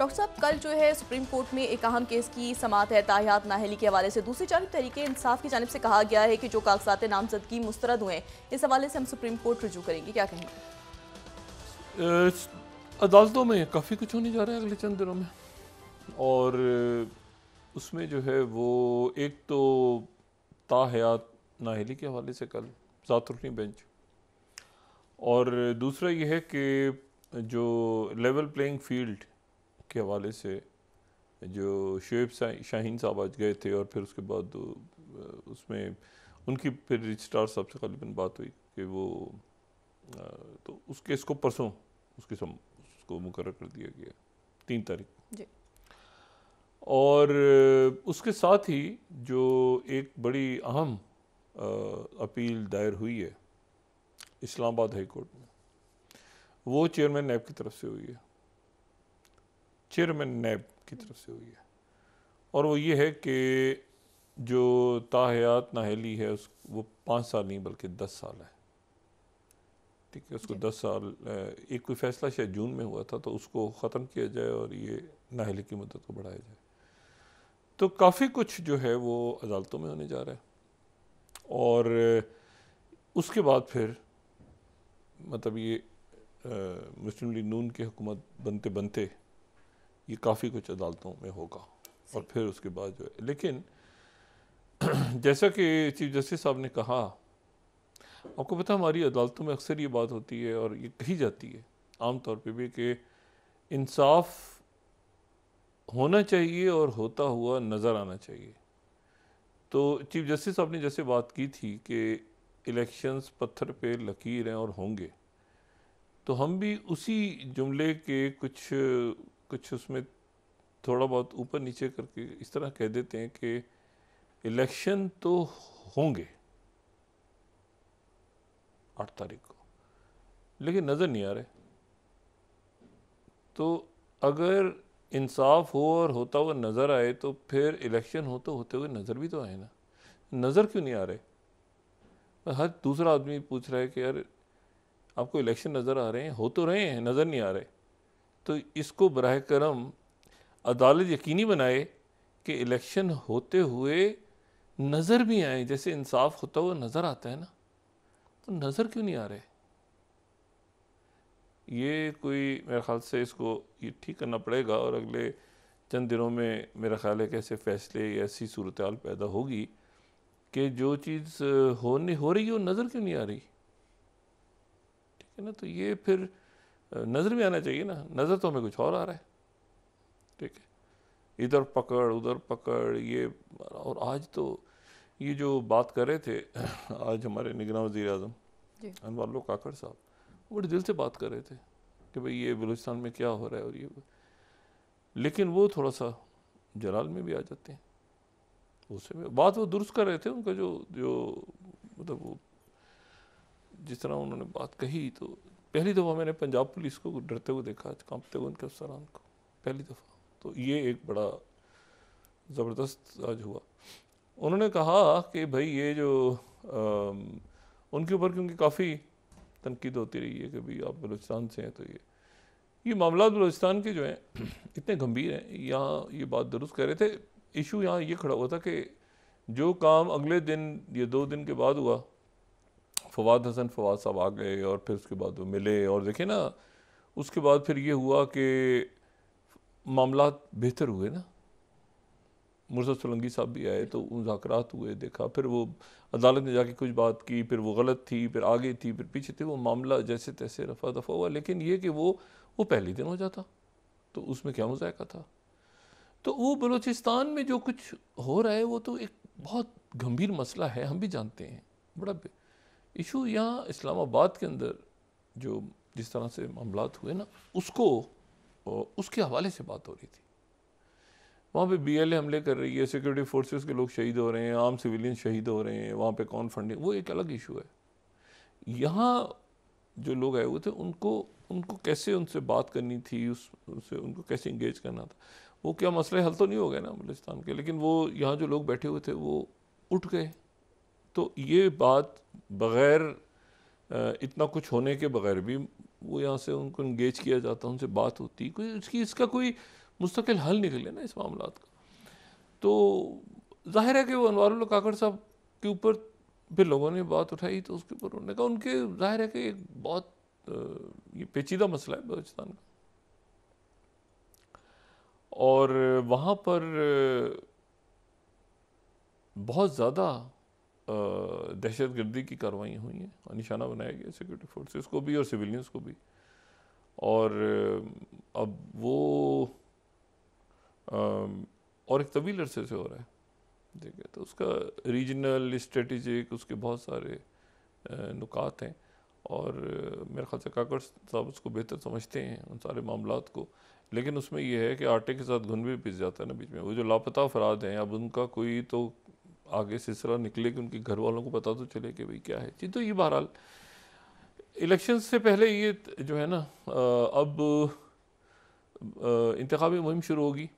doctor साहब कल जो है सुप्रीम कोर्ट में एक अहम केस की समात है ताहियात नाहली के हवाले से दूसरी जानब तरीके इंसाफ की जानब से कहा गया है कि जो कागजात नामजदगी मुस्तरद हुए इस हवाले से हम सुप्रीम कोर्ट रजू करेंगे क्या कहेंगे अदालतों में काफ़ी कुछ होने जा रहा है अगले चंद दिनों में और उसमें जो है वो एक तो ताहयात नाहली के हवाले से कल ज़ातरुनी बेंच और दूसरा यह है कि जो लेवल प्लेइंग फील्ड के हवाले से जो शुएब शाहीन साहब आज गए थे और फिर उसके बाद उसमें उनकी फिर रजिस्ट्रार साहब से गलबा बात हुई कि वो तो उस केस को परसों उसके सम उसको मुकर कर दिया गया तीन तारीख और उसके साथ ही जो एक बड़ी अहम अपील दायर हुई है इस्लामाबाद हाई कोर्ट में वो चेयरमैन नैब की तरफ से हुई है चेयरमैन नैब की तरफ से हुई है और वो ये है कि जो ताहयात नाहली है उस वो पाँच साल नहीं बल्कि दस साल है ठीक है उसको दस साल एक कोई फैसला शायद जून में हुआ था तो उसको ख़त्म किया जाए और ये नाहली की मदद को बढ़ाया जाए तो काफ़ी कुछ जो है वो अदालतों में होने जा रहा है और उसके बाद फिर मतलब ये मुस्लिम लीग नून की हुकूमत बनते बनते ये काफ़ी कुछ अदालतों में होगा और फिर उसके बाद जो है लेकिन जैसा कि चीफ जस्टिस साहब ने कहा आपको पता हमारी अदालतों में अक्सर ये बात होती है और ये कही जाती है आम तौर पे भी कि इंसाफ होना चाहिए और होता हुआ नज़र आना चाहिए तो चीफ जस्टिस साहब ने जैसे बात की थी कि इलेक्शंस पत्थर पे लकीर हैं और होंगे तो हम भी उसी जुमले के कुछ कुछ उसमें थोड़ा बहुत ऊपर नीचे करके इस तरह कह देते हैं कि इलेक्शन तो होंगे आठ तारीख को लेकिन नज़र नहीं आ रहे तो अगर इंसाफ हो और होता हुआ नज़र आए तो फिर इलेक्शन हो तो होते हुए नज़र भी तो आए ना नज़र क्यों नहीं आ रहे हर दूसरा आदमी पूछ रहा है कि यार आपको इलेक्शन नज़र आ रहे हैं हो तो रहे हैं नज़र नहीं आ रहे तो इसको बरह करम अदालत यकीनी बनाए कि इलेक्शन होते हुए नज़र भी आए जैसे इंसाफ होता हुआ नज़र आता है ना तो नज़र क्यों नहीं आ रहे ये कोई मेरे ख्याल से इसको ये ठीक करना पड़ेगा और अगले चंद दिनों में मेरा ख्याल है कि ऐसे फ़ैसले या ऐसी सूरत पैदा होगी कि जो चीज़ होने हो रही है वो नज़र क्यों नहीं आ रही ठीक है ना तो ये फिर नज़र भी आना चाहिए ना नज़र तो हमें कुछ और आ रहा है ठीक है इधर पकड़ उधर पकड़ ये और आज तो ये जो बात कर रहे थे आज हमारे निगरान वजी अजम अनवर लो काकड़ साहब बड़े दिल से बात कर रहे थे कि भाई ये बलूचिस्तान में क्या हो रहा है और ये लेकिन वो थोड़ा सा जलाल में भी आ जाते हैं उससे बात वो दुरुस्त कर रहे थे उनका जो जो मतलब वो जिस तरह उन्होंने बात कही तो पहली दफ़ा मैंने पंजाब पुलिस को डरते हुए देखा कांपते हुए उनके अफसरान को पहली दफ़ा तो ये एक बड़ा ज़बरदस्त आज हुआ उन्होंने कहा कि भाई ये जो आ, उनके ऊपर क्योंकि काफ़ी तनकीद होती रही है कि भाई आप बलोचिस्तान से हैं तो ये ये मामला बलोचिस्तान के जो हैं इतने गंभीर हैं यहाँ ये बात दुरुस्त कह रहे थे इशू यहाँ ये खड़ा हुआ था कि जो काम अगले दिन या दो दिन के बाद हुआ फवाद हसन फवाद साहब आ गए और फिर उसके बाद वो मिले और देखे ना उसके बाद फिर ये हुआ कि मामला बेहतर हुए ना मुर्जा सोलंगी साहब भी आए तो मुजात हुए देखा फिर वो अदालत ने जाके कुछ बात की फिर वो गलत थी फिर आगे थी फिर पीछे थी वो मामला जैसे तैसे रफा दफा हुआ लेकिन ये कि वो वो पहले दिन हो जाता तो उसमें क्या मुजायका था तो वो बलूचिस्तान में जो कुछ हो रहा है वो तो एक बहुत गंभीर मसला है हम भी जानते हैं बड़ा इशू यहाँ इस्लामाबाद के अंदर जो जिस तरह से मामला हुए ना उसको उसके हवाले से बात हो रही थी वहाँ पे बीएलए हमले कर रही है सिक्योरिटी फोर्सेस के लोग शहीद हो रहे हैं आम सिविलियन शहीद हो रहे हैं वहाँ पे कौन फंडिंग वो एक अलग इशू है यहाँ जो लोग आए हुए थे उनको उनको कैसे उनसे बात करनी थी उस उनसे उनको कैसे इंगेज करना था वो क्या मसले हल तो नहीं हो गए ना बलिस्तान के लेकिन वो यहाँ जो लोग बैठे हुए थे वो उठ गए तो ये बात बग़ैर इतना कुछ होने के बग़ैर भी वो यहाँ से उनको इंगेज किया जाता उनसे बात होती कोई उसकी इसका कोई मुस्तकिल हल निकले ना इस मामला का तो जाहिर है कि वो अनवर काकड़ साहब के ऊपर फिर लोगों ने बात उठाई तो उसके ऊपर उन्होंने कहा उनके जाहिर है कि एक बहुत ये पेचीदा मसला है बलोचिस्तान का और वहाँ पर बहुत ज़्यादा दहशत गर्दी की कार्रवाई हुई हैं और निशाना बनाया गया सिक्योरिटी फोर्सेस को भी और सिविलियंस को भी और अब वो और एक तवील अरसे से हो रहा है ठीक है तो उसका रीजनल स्ट्रेटिजिक उसके बहुत सारे नुकात हैं और मेरे ख्याल से काकड़ साहब उसको बेहतर समझते हैं उन सारे मामला को लेकिन उसमें यह है कि आटे के साथ घुन भी पिस जाता है ना बीच में वो जो लापता अफराद हैं अब उनका कोई तो आगे से इस तरह निकले कि उनके घर वालों को पता तो चले कि भाई क्या है जी तो ये बहरहाल इलेक्शन से पहले ये जो है ना अब इंतबी मुहिम शुरू होगी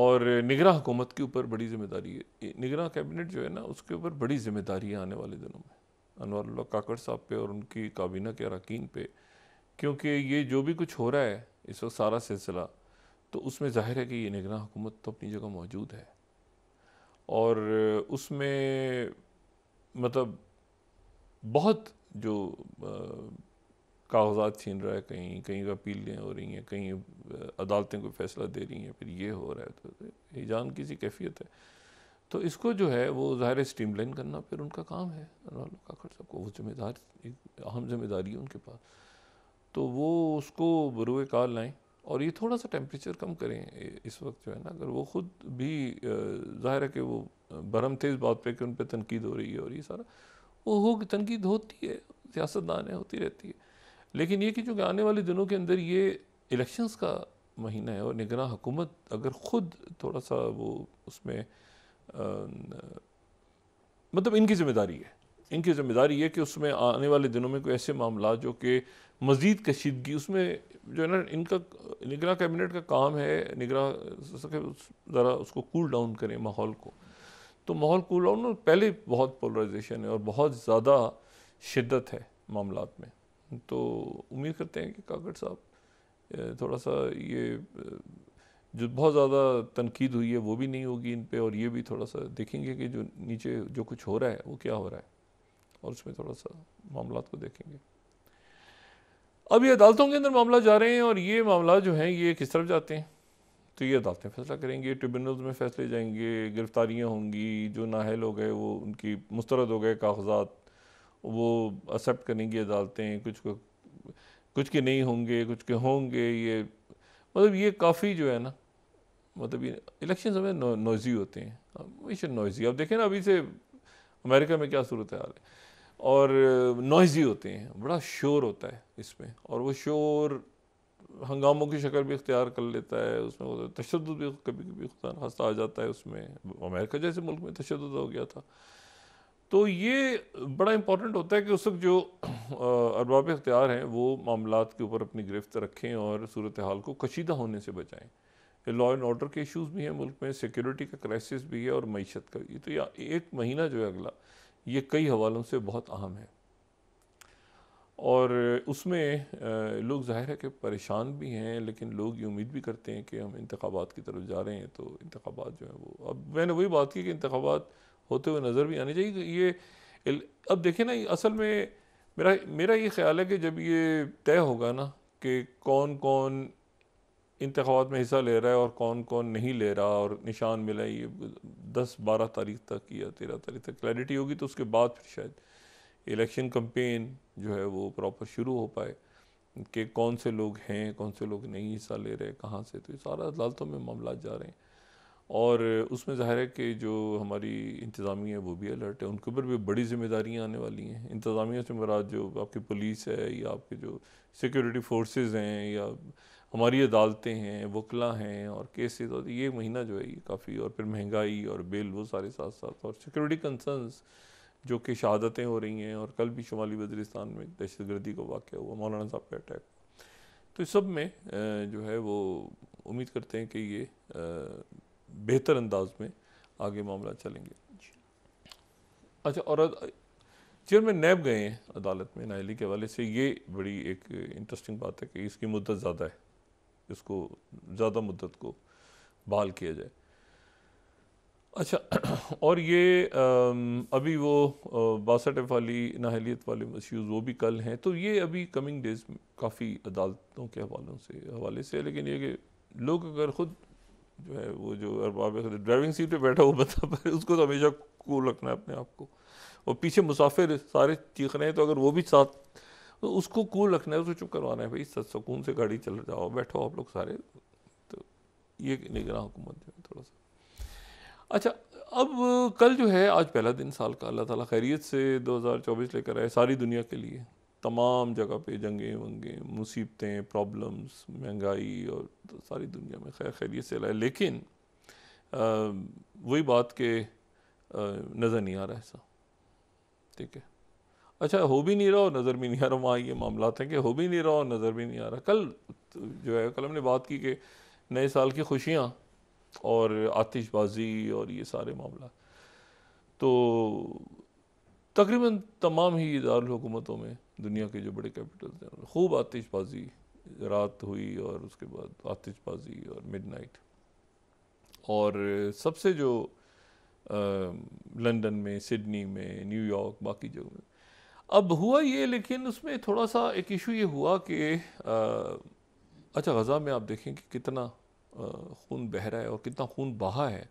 और निगरा हुकूमत के ऊपर बड़ी जिम्मेदारी है निगरा कैबिनेट जो है ना उसके ऊपर बड़ी जिम्मेदारी आने वाले दिनों में अनवर काकड़ साहब पे और उनकी काबीना के अरकान पे क्योंकि ये जो भी कुछ हो रहा है इस वक्त सारा सिलसिला तो उसमें जाहिर है कि ये निगरान हुकूमत तो अपनी जगह मौजूद है और उसमें मतलब बहुत जो कागजात छीन रहा है कहीं कहीं अपीलें हो रही हैं कहीं अदालतें कोई फैसला दे रही हैं फिर ये हो रहा है तो जान की सी कैफियत है तो इसको जो है वो ज़ाहिर स्ट्रीमलाइन करना फिर उनका काम है का साहब को वो जिम्मेदार एक अहम जिम्मेदारी है उनके पास तो वो उसको बरुए कार लाएँ और ये थोड़ा सा टेम्परेचर कम करें इस वक्त जो है ना अगर वो ख़ुद भी ज़ाहिर है कि वो भरम इस बात पर कि उन पर तनकीद हो रही है और ये सारा वो हो तनकीद होती है सियासतदान है होती रहती है लेकिन ये कि चूँकि आने वाले दिनों के अंदर ये इलेक्शंस का महीना है और निगरान हुकूमत अगर ख़ुद थोड़ा सा वो उसमें आ, मतलब इनकी जिम्मेदारी है इनकी जिम्मेदारी है कि उसमें आने वाले दिनों में कोई ऐसे मामला जो कि मज़ीद कशीदगी उसमें जो है ना इनका निगरा कैबिनेट का काम है निगरा ज़रा उसको कूल डाउन करें माहौल को तो माहौल कूल डाउन पहले बहुत पोलराइजेशन है और बहुत ज़्यादा शिद्दत है मामला में तो उम्मीद करते हैं कि काकड़ साहब थोड़ा सा ये जो बहुत ज़्यादा तनकीद हुई है वो भी नहीं होगी इन पर और ये भी थोड़ा सा देखेंगे कि जो नीचे जो कुछ हो रहा है वो क्या हो रहा है और उसमें थोड़ा सा मामला को देखेंगे अब ये अदालतों के अंदर मामला जा रहे हैं और ये मामला जो हैं ये किस तरफ जाते हैं तो ये अदालतें फैसला करेंगी ट्रिब्यूनल्स में फैसले जाएंगे गिरफ्तारियाँ होंगी जो नाहल हो गए वो उनकी मुस्तरद हो गए कागजात वो एक्सेप्ट करेंगी अदालतें कुछ को कुछ के नहीं होंगे कुछ के होंगे ये मतलब ये काफ़ी जो है ना मतलब ये इलेक्शन हमें नोजी होते हैं हमेशा नोजी अब देखें ना अभी से अमेरिका में क्या सूरत हाल है और नॉइज़ी होते हैं बड़ा शोर होता है इसमें और वो शोर हंगामों की शक्ल भी इख्तियार कर लेता है उसमें तशद भी कभी कभी खुदा खास्ता आ जाता है उसमें अमेरिका जैसे मुल्क में तशद हो गया था तो ये बड़ा इम्पॉर्टेंट होता है कि उस वक्त जो अरबाब इख्तियार हैं वो मामला के ऊपर अपनी गिरफ्त रखें और सूरत हाल को कशीदा होने से बचाएँ लॉ एंड ऑर्डर के इशूज़ भी हैं मुल्क में सिक्योरिटी का क्राइसिस भी है और मीशत का ये तो या एक महीना जो है अगला ये कई हवालों से बहुत अहम है और उसमें लोग जाहिर है कि परेशान भी हैं लेकिन लोग ये उम्मीद भी करते हैं कि हम इंतबात की तरफ जा रहे हैं तो इंतबात जो है वो अब मैंने वही बात की कि इंतबात होते हुए नज़र भी आने चाहिए ये अब देखें ना असल में मेरा मेरा ये ख्याल है कि जब ये तय होगा ना कि कौन कौन इंतबात में हिस्सा ले रहा है और कौन कौन नहीं ले रहा और निशान मिला ये दस बारह तारीख तक या तेरह तारीख तक क्लैरिटी होगी तो उसके बाद फिर शायद इलेक्शन कम्पेन जो है वो प्रॉपर शुरू हो पाए कि कौन से लोग हैं कौन से लोग नहीं हिस्सा ले रहे कहाँ से तो ये सारा अदालतों में मामला जा रहे हैं और उसमें ज़ाहिर है कि जो हमारी इंतजामिया है वो भी अलर्ट है उनके ऊपर भी बड़ी जिम्मेदारियाँ आने वाली हैं इंतज़ामिया से मराज जो आपकी पुलिस है या आपके जो सिक्योरिटी फोर्सेज हैं या हमारी अदालतें हैं वकला हैं और केसेस और ये महीना जो है ये काफ़ी और फिर महंगाई और बिल वो सारे साथ साथ और सिक्योरिटी कंसर्नस जो कि शहादतें हो रही हैं और कल भी शुमाली वजरिस्तान में दहशत गर्दी का वाक़ हुआ मौलाना साहब का अटैक तो इस सब में जो है वो उम्मीद करते हैं कि ये बेहतर अंदाज में आगे मामला चलेंगे अच्छा और चेयरमैन नैब गए हैं अदालत में नाहली के हवाले से ये बड़ी एक इंटरेस्टिंग बात है कि इसकी मुद्दत ज़्यादा है इसको ज़्यादा मुद्दत को बहाल किया जाए अच्छा और ये अभी वो बासठ वाली नाहलीत वाले इश्यूज़ वो भी कल हैं तो ये अभी कमिंग डेज में काफ़ी अदालतों के हवालों से हवाले से लेकिन ये कि लोग अगर ख़ुद जो है वो जो अरबाब ड्राइविंग सीट पे बैठा हुआ बता पाए उसको तो हमेशा कूल रखना है अपने आप को और पीछे मुसाफिर सारे चीख रहे हैं तो अगर वो भी साथ तो उसको कूल रखना है उसको चुप करवाना है भाई सच सुकून से गाड़ी चल जाओ बैठो आप लोग सारे तो ये निगरान हुकूमत जो है थोड़ा सा अच्छा अब कल जो है आज पहला दिन साल का अल्लाह ताला खैरियत से 2024 लेकर आए सारी दुनिया के लिए तमाम जगह पे जंगे वंगे मुसीबतें प्रॉब्लम्स महंगाई और तो सारी दुनिया में खैर खैरियत से लाए लेकिन वही बात के नज़र नहीं आ रहा ऐसा ठीक है अच्छा हो भी नहीं रहा और नज़र भी नहीं आ रहा वहाँ ये मामला हैं कि हो भी नहीं रहा और नज़र भी नहीं आ रहा कल जो है कल हमने बात की कि नए साल की खुशियाँ और आतिशबाजी और ये सारे मामला तो तकरीबन तमाम ही दारकूमतों में दुनिया के जो बड़े कैपिटल हैं खूब आतिशबाजी रात हुई और उसके बाद आतिशबाजी और मिडनाइट और सबसे जो लंदन में सिडनी में न्यूयॉर्क बाकी जगह में अब हुआ ये लेकिन उसमें थोड़ा सा एक इशू ये हुआ कि अच्छा गज़ा में आप देखें कि कितना खून बह रहा है और कितना खून बहा है